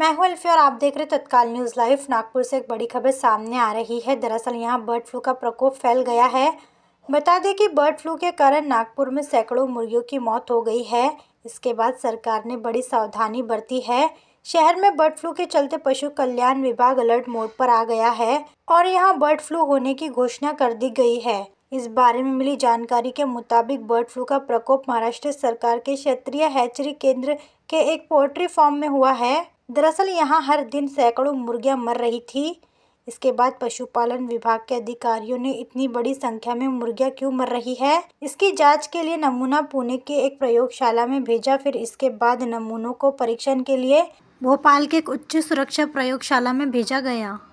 मैं हूं अल्फी और आप देख रहे तत्काल न्यूज़ लाइव नागपुर से एक बड़ी खबर सामने आ रही है दरअसल यहां बर्ड फ्लू का प्रकोप फैल गया है बता दें कि बर्ड फ्लू के कारण नागपुर में सैकड़ों मुर्गियों की मौत हो गई है इसके बाद सरकार ने बड़ी सावधानी बरती है शहर में बर्ड फ्लू के चलते पशु कल्याण विभाग अलर्ट मोड पर आ गया है और यहाँ बर्ड फ्लू होने की घोषणा कर दी गई है इस बारे में मिली जानकारी के मुताबिक बर्ड फ्लू का प्रकोप महाराष्ट्र सरकार के क्षेत्रीय हैचरी केंद्र के एक पोल्ट्री फार्म में हुआ है दरअसल यहाँ हर दिन सैकड़ों मुर्गियाँ मर रही थी इसके बाद पशुपालन विभाग के अधिकारियों ने इतनी बड़ी संख्या में मुर्गियाँ क्यों मर रही है इसकी जांच के लिए नमूना पुणे के एक प्रयोगशाला में भेजा फिर इसके बाद नमूनों को परीक्षण के लिए भोपाल के एक उच्च सुरक्षा प्रयोगशाला में भेजा गया